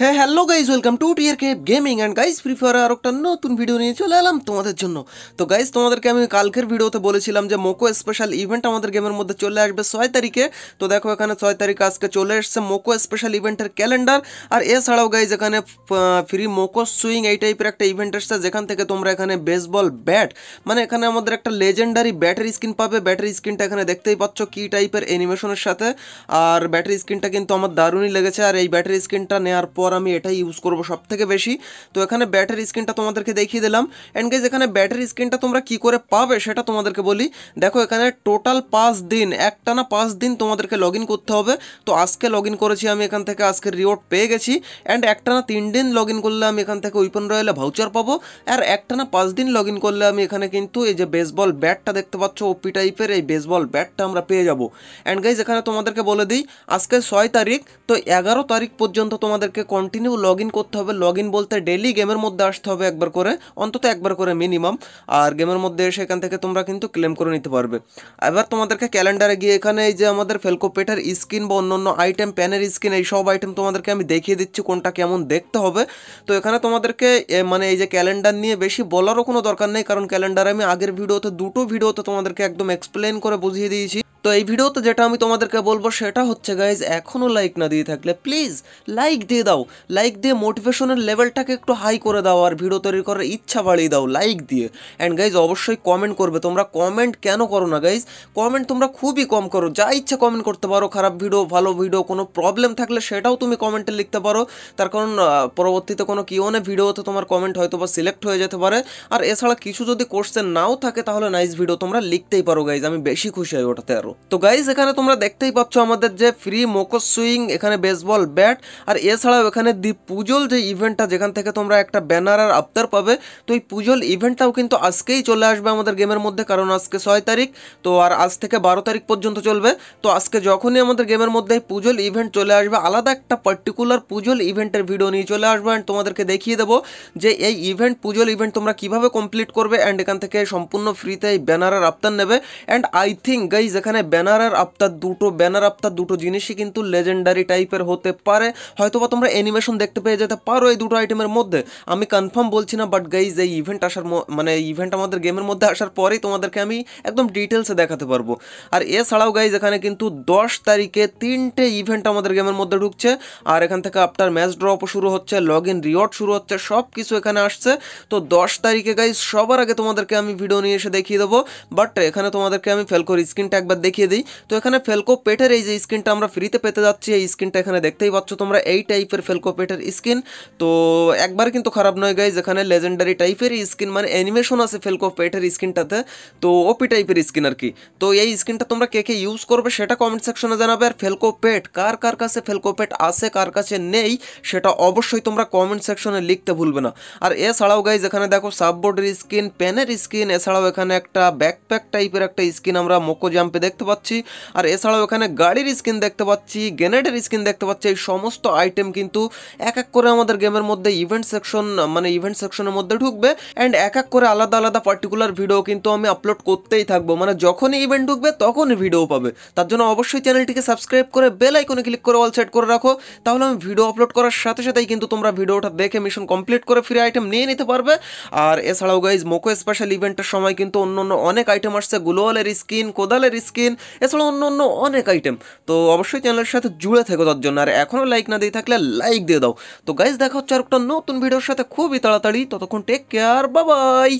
হ্যাঁ hello guys welcome to Tear Cap Gaming and guys Free Fire আর একটা নতুন ভিডিও নিয়ে চলে এলাম তোমাদের জন্য তো গাইজ তোমাদেরকে আমি কালকের ভিডিওতে বলেছিলাম যে মোকো স্পেশাল ইভেন্ট আমাদের গেমের মধ্যে চলে আসবে ছয় তারিখে তো দেখো এখানে ছয় তারিখ আজকে চলে এসছে মোকো স্পেশাল ইভেন্টের ক্যালেন্ডার আর এছাড়াও গাইজ এখানে ফ্রি মোকো সুইং এই টাইপের একটা ইভেন্ট এসছে যেখান থেকে তোমরা এখানে বেসবল ব্যাট মানে এখানে আমাদের একটা লেজেন্ডারি ব্যাটারি স্ক্রিন পাবে ব্যাটারি স্ক্রিনটা এখানে দেখতেই পাচ্ছ কী টাইপের অ্যানিমেশনের সাথে আর ব্যাটারি স্ক্রিনটা কিন্তু আমার দারুণই লেগেছে আর এই ব্যাটারি স্ক্রিনটা নেওয়ার পর পর আমি এটাই ইউজ করব সব থেকে বেশি তো এখানে ব্যাটারি স্ক্রিনটা তোমাদেরকে দেখিয়ে দিলাম অ্যান্ড গাইজ এখানে ব্যাটারি স্ক্রিনটা তোমরা কি করে পাবে সেটা তোমাদেরকে বলি দেখো এখানে টোটাল পাঁচ দিন একটানা পাঁচ দিন তোমাদেরকে লগ করতে হবে তো আজকে লগ করেছি আমি এখান থেকে আজকে রিওয়ার্ড পেয়ে গেছি অ্যান্ড একটানা তিন দিন লগ করলে আমি এখান থেকে উইপন রয়্যালে ভাউচার পাবো আর একটানা পাঁচ দিন লগ করলে আমি এখানে কিন্তু এই যে বেসবল ব্যাটটা দেখতে পাচ্ছ ওপি টাইপের এই বেসবল ব্যাটটা আমরা পেয়ে যাবো অ্যান্ড গাইজ এখানে তোমাদেরকে বলে দিই আজকে ছয় তারিখ তো এগারো তারিখ পর্যন্ত তোমাদেরকে কন্টিনিউ লগ করতে হবে লগ বলতে ডেলি গেমের মধ্যে আসতে হবে একবার করে অন্তত একবার করে মিনিমাম আর গেমের মধ্যে এসে এখান থেকে তোমরা কিন্তু ক্লেম করে নিতে পারবে এবার তোমাদেরকে ক্যালেন্ডারে গিয়ে এখানে এই যে আমাদের ফেলকোপেটার স্কিন বা অন্য অন্য আইটেম প্যানের স্কিন এই সব আইটেম তোমাদেরকে আমি দেখিয়ে দিচ্ছি কোনটা কেমন দেখতে হবে তো এখানে তোমাদেরকে মানে এই যে ক্যালেন্ডার নিয়ে বেশি বলারও কোনো দরকার নেই কারণ ক্যালেন্ডারে আমি আগের ভিডিওতে দুটো ভিডিওতে তোমাদেরকে একদম এক্সপ্লেন করে বুঝিয়ে দিয়েছি তো এই ভিডিওতে যেটা আমি তোমাদেরকে বলবো সেটা হচ্ছে গাইজ এখনও লাইক না দিয়ে থাকলে প্লিজ লাইক দিয়ে দাও লাইক দিয়ে মোটিভেশনের লেভেলটাকে একটু হাই করে দাও আর ভিডিও তৈরি করার ইচ্ছা বাড়িয়ে দাও লাইক দিয়ে অ্যান্ড গাইজ অবশ্যই কমেন্ট করবে তোমরা কমেন্ট কেন করো না গাইজ কমেন্ট তোমরা খুবই কম করো যা ইচ্ছা কমেন্ট করতে পারো খারাপ ভিডিও ভালো ভিডিও কোনো প্রবলেম থাকলে সেটাও তুমি কমেন্টে লিখতে পারো তার কারণ পরবর্তীতে কোনো কিওনে ভিডিওতে তোমার কমেন্ট হয়তো বা সিলেক্ট হয়ে যেতে পারে আর এছাড়া কিছু যদি কোশ্চেন নাও থাকে তাহলে নাইস ভিডিও তোমরা লিখতেই পারো গাইজ আমি বেশি খুশি হই ওটাতে আরও তো গাইজ এখানে তোমরা দেখতেই পাচ্ছ আমাদের যে ফ্রি মোকো সুইং এখানে বেসবল ব্যাট আর এছাড়াও এখানে দি পুজোল যে ইভেন্টটা যেখান থেকে তোমরা একটা ব্যানার আর আবতার পাবে তো এই পুজোল ইভেন্টটাও কিন্তু আজকেই চলে আসবে আমাদের গেমের মধ্যে কারণ আজকে ছয় তারিখ তো আর আজ থেকে বারো তারিখ পর্যন্ত চলবে তো আজকে যখনই আমাদের গেমের মধ্যে এই পুজোল ইভেন্ট চলে আসবে আলাদা একটা পার্টিকুলার পুজোল ইভেন্টের ভিডিও নিয়ে চলে আসবে অ্যান্ড তোমাদেরকে দেখিয়ে দেবো যে এই ইভেন্ট পুজোল ইভেন্ট তোমরা কিভাবে কমপ্লিট করবে অ্যান্ড এখান থেকে সম্পূর্ণ ফ্রিতে এই ব্যানার আর আবতার নেবে অ্যান্ড আই থিঙ্ক গাইজ এখানে এখানে ব্যানার আর আফতার দুটো ব্যানার আফতার দুটো জিনিসই কিন্তু লেজেন্ডারি টাইপের হতে পারে হয়তো বা তোমরা অ্যানিমেশন দেখতে পেয়ে যেতে পারো এই দুটো আইটেমের মধ্যে আমি কনফার্ম বলছি না বাট গাইজ এই ইভেন্ট আসার মানে ইভেন্ট আমাদের গেমের মধ্যে আসার পরেই তোমাদেরকে আমি একদম ডিটেলসে দেখাতে পারবো আর এছাড়াও গাইজ এখানে কিন্তু দশ তারিখে তিনটে ইভেন্ট আমাদের গেমের মধ্যে ঢুকছে আর এখান থেকে আপনার ম্যাচ ড্রপও শুরু হচ্ছে লগ ইন রিওয়ার্ড শুরু হচ্ছে সব কিছু এখানে আসছে তো দশ তারিখে গাইজ সবার আগে তোমাদেরকে আমি ভিডিও নিয়ে এসে দেখিয়ে দেবো বাট এখানে তোমাদেরকে আমি ফেল করি স্ক্রিনটা একবার দেখিয়ে দেই তো এখানে ফেলকোপেটার এই যে স্কিনটা আমরা ফ্রি তে পেতে যাচ্ছি এই স্কিনটা এখানে দেখতেই বাচ্চো তোমরা এই টাইপের ফেলকোপেটার স্কিন তো একবার কিন্তু খারাপ নয় গাইস এখানে লেজেন্ডারি টাইফেরই স্কিন মানে অ্যানিমেশন আছে ফেলকোপেটার স্কিনটা তো ওপি টাইপের স্কিনার কি তো এই স্কিনটা তোমরা কে কে ইউজ করবে সেটা কমেন্ট সেকশনে জানাবে আর ফেলকোপেট কার কার কাছে ফেলকোপেট আসে কার কাছে নেই সেটা অবশ্যই তোমরা কমেন্ট সেকশনে লিখতে ভুলবে না আর এ ছাড়াও গাইস এখানে দেখো সাববোর্ডি স্কিন পেনার স্কিন এ ছাড়াও এখানে একটা ব্যাকপ্যাক টাইপের একটা স্কিন আমরা মকো জাম্পে দেখতে পাচ্ছি আর এছাড়াও এখানে গাড়ির স্কিন দেখতে পাচ্ছি গ্রেনেডের স্কিন দেখতে পাচ্ছি এই সমস্ত আইটেম কিন্তু এক এক করে আমাদের গেমের মধ্যে ইভেন্ট সেকশন মানে ইভেন্ট সেকশনের মধ্যে ঢুকবে অ্যান্ড এক এক করে আলাদা আলাদা পার্টিকুলার ভিডিও কিন্তু আমি আপলোড করতেই থাকবো মানে যখনই ইভেন্ট ঢুকবে তখনই ভিডিও পাবে তার জন্য অবশ্যই চ্যানেলটিকে সাবস্ক্রাইব করে বেল আইকনে ক্লিক করে অল সেট করে রাখো তাহলে আমি ভিডিও আপলোড করার সাথে সাথেই কিন্তু তোমরা ভিডিওটা দেখে মিশন কমপ্লিট করে ফ্রি আইটেম নিয়ে নিতে পারবে আর এছাড়াও গাইজ মোকো স্পেশাল ইভেন্টের সময় কিন্তু অন্য অন্য অনেক আইটেম আসছে গ্লোয়ালের স্কিন কোদালের স্কিন দিন এছাড়া অন্য অন্য অনেক আইটেম তো অবশ্যই চ্যানেলের সাথে জুড়ে থেকো তার জন্য আর এখনও লাইক না দিয়ে থাকলে লাইক দিয়ে দাও তো গাইজ দেখা হচ্ছে আর একটা নতুন ভিডিওর সাথে খুবই তাড়াতাড়ি ততক্ষণ টেক কেয়ার বাবাই